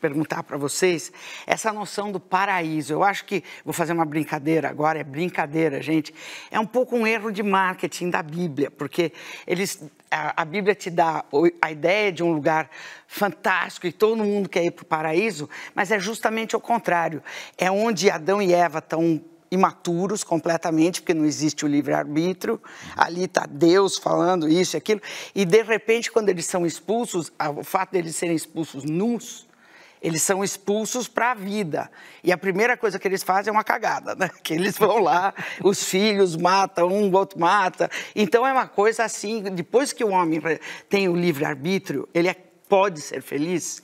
perguntar para vocês essa noção do paraíso. Eu acho que, vou fazer uma brincadeira agora, é brincadeira, gente. É um pouco um erro de marketing da Bíblia, porque eles, a, a Bíblia te dá a ideia de um lugar fantástico e todo mundo quer ir para o paraíso, mas é justamente o contrário. É onde Adão e Eva estão imaturos completamente, porque não existe o livre-arbítrio. Ali está Deus falando isso e aquilo. E, de repente, quando eles são expulsos, o fato deles serem expulsos nus, eles são expulsos para a vida. E a primeira coisa que eles fazem é uma cagada, né? Que eles vão lá, os filhos matam, um o outro mata. Então é uma coisa assim, depois que o homem tem o livre-arbítrio, ele é, pode ser feliz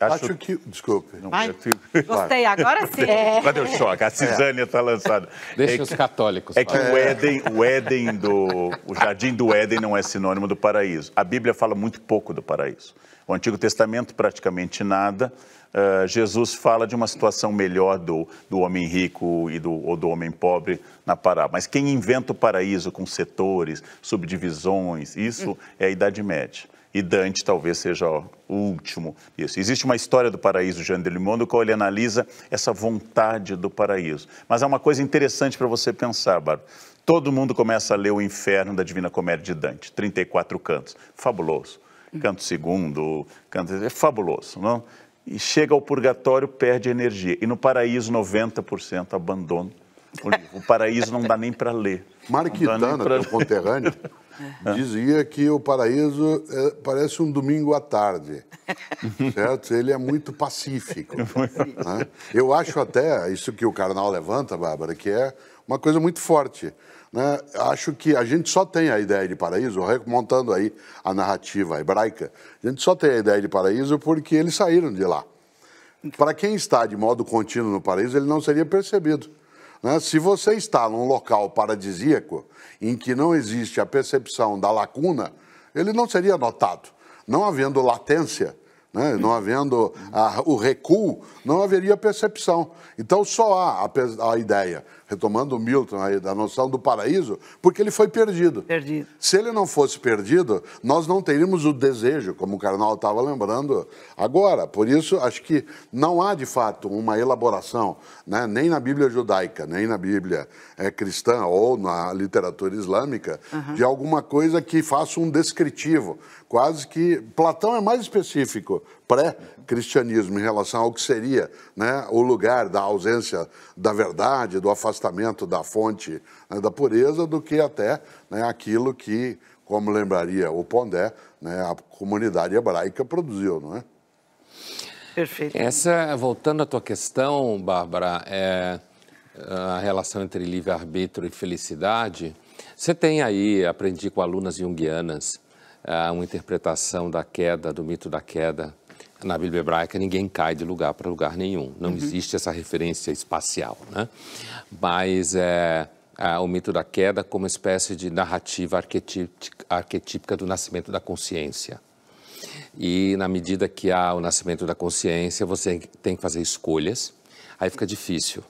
Acho, acho, que. Desculpe. Não, Ai, Gostei, agora sim. É. Cadê o choque? A Cisânia está é. lançada. Deixa é que, os católicos. É que é. o Éden, o Éden do. O jardim do Éden não é sinônimo do paraíso. A Bíblia fala muito pouco do paraíso. O Antigo Testamento, praticamente nada. Uh, Jesus fala de uma situação melhor do, do homem rico e do, ou do homem pobre na Pará. Mas quem inventa o paraíso com setores, subdivisões, isso hum. é a Idade Média e Dante talvez seja o último. Isso. Existe uma história do paraíso de Jean Delimon, no qual ele analisa essa vontade do paraíso. Mas há uma coisa interessante para você pensar, Bárbara. Todo mundo começa a ler o Inferno da Divina Comédia de Dante, 34 cantos, fabuloso. Canto segundo, canto... é fabuloso, não? E chega ao purgatório, perde energia. E no paraíso, 90% abandono o livro. O Paraíso não dá nem para ler. Mariquitana, pra... teu conterrâneo, é. dizia que o Paraíso é, parece um domingo à tarde, certo? Ele é muito pacífico. né? Eu acho até, é isso que o Carnal levanta, Bárbara, que é uma coisa muito forte. Né? Acho que a gente só tem a ideia de paraíso, remontando aí a narrativa hebraica, a gente só tem a ideia de paraíso porque eles saíram de lá. Para quem está de modo contínuo no paraíso, ele não seria percebido. Né? Se você está num local paradisíaco em que não existe a percepção da lacuna, ele não seria notado. Não havendo latência, né? Não havendo a, o recuo, não haveria percepção. Então só há a, a ideia, retomando o Milton aí, da noção do paraíso, porque ele foi perdido. perdido. Se ele não fosse perdido, nós não teríamos o desejo, como o Carnal estava lembrando agora. Por isso, acho que não há, de fato, uma elaboração, né? nem na Bíblia judaica, nem na Bíblia é, cristã ou na literatura islâmica, uhum. de alguma coisa que faça um descritivo. Quase que... Platão é mais específico pré-cristianismo em relação ao que seria né, o lugar da ausência da verdade, do afastamento da fonte né, da pureza, do que até né, aquilo que, como lembraria o Pondé, né, a comunidade hebraica produziu, não é? Perfeito. Essa, voltando à tua questão, Bárbara, é, a relação entre livre-arbítrio e felicidade, você tem aí, aprendi com alunas junguianas, é, uma interpretação da queda, do mito da queda. Na Bíblia hebraica, ninguém cai de lugar para lugar nenhum. Não uhum. existe essa referência espacial, né? Mas é, o mito da queda como uma espécie de narrativa arquetípica do nascimento da consciência. E na medida que há o nascimento da consciência, você tem que fazer escolhas, aí fica difícil.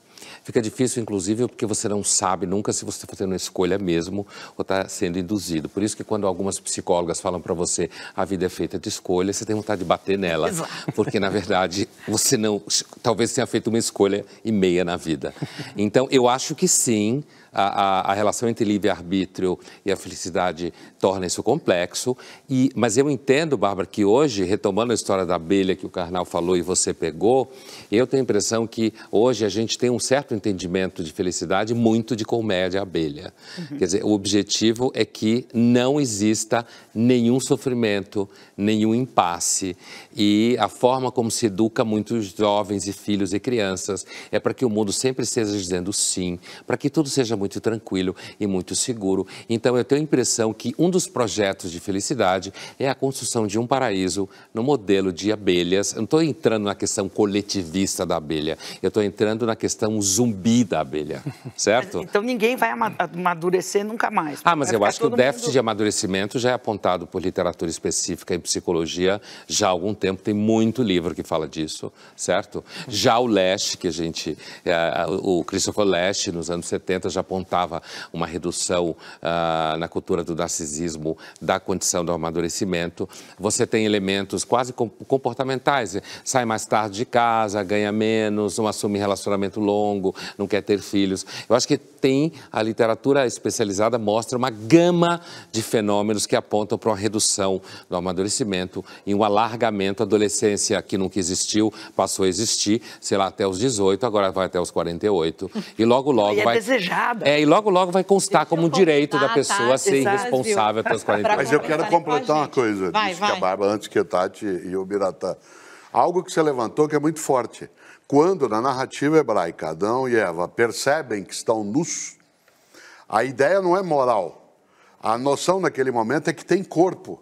Fica difícil, inclusive, porque você não sabe nunca se você está fazendo uma escolha mesmo ou está sendo induzido. Por isso que quando algumas psicólogas falam para você a vida é feita de escolha, você tem vontade de bater nela. Porque, na verdade, você não... Talvez tenha feito uma escolha e meia na vida. Então, eu acho que sim, a, a, a, relação entre livre-arbítrio e a felicidade torna isso complexo. E, mas eu entendo, Bárbara, que hoje, retomando a história da abelha que o Karnal falou e você pegou, eu tenho a impressão que hoje a gente tem um certo entendimento de felicidade muito de colmeia de abelha. Uhum. Quer dizer, o objetivo é que não exista nenhum sofrimento, nenhum impasse. E a forma como se educa muitos jovens e filhos e crianças é para que o mundo sempre esteja dizendo sim, para que tudo seja muito tranquilo e muito seguro. Então, eu tenho a impressão que um dos projetos de felicidade é a construção de um paraíso no modelo de abelhas. Eu não estou entrando na questão coletivista da abelha, eu estou entrando na questão zoom zumbi da abelha, certo? então ninguém vai amadurecer nunca mais. Ah, mas eu acho que o déficit mundo... de amadurecimento já é apontado por literatura específica em psicologia já há algum tempo. Tem muito livro que fala disso, certo? Já o Leste, que a gente, eh, o Christopher Leste, nos anos 70, já apontava uma redução uh, na cultura do narcisismo da condição do amadurecimento. Você tem elementos quase comportamentais, eh, sai mais tarde de casa, ganha menos, não assume relacionamento longo, não quer ter filhos. Eu acho que tem, a literatura especializada mostra uma gama de fenômenos que apontam para uma redução do amadurecimento e um alargamento. A adolescência que nunca existiu passou a existir, sei lá, até os 18, agora vai até os 48. E logo, logo e é vai. É desejada. É, e logo, logo vai constar Deixa como um direito da pessoa tá, ser irresponsável até os 48. Mas eu quero completar uma coisa. Vai, Diz vai. que a Bárbara, antes que a Tati e o Biratã. Algo que se levantou que é muito forte. Quando na narrativa hebraica Adão e Eva percebem que estão nus, a ideia não é moral. A noção naquele momento é que tem corpo.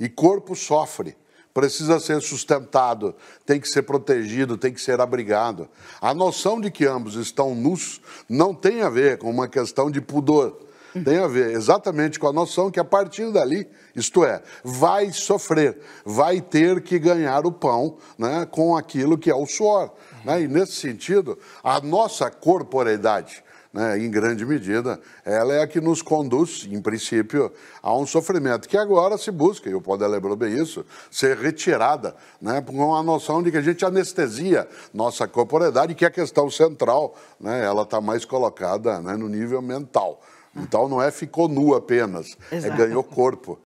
E corpo sofre precisa ser sustentado, tem que ser protegido, tem que ser abrigado. A noção de que ambos estão nus não tem a ver com uma questão de pudor, tem a ver exatamente com a noção que a partir dali, isto é, vai sofrer, vai ter que ganhar o pão né, com aquilo que é o suor. Né? E nesse sentido, a nossa corporeidade, né, em grande medida, ela é a que nos conduz, em princípio, a um sofrimento que agora se busca, e o Poder lembrou bem isso, ser retirada né, com a noção de que a gente anestesia nossa corporeidade, que é a questão central, né, ela está mais colocada né, no nível mental. Então não é ficou nu apenas, é Exato. é ganhou corpo.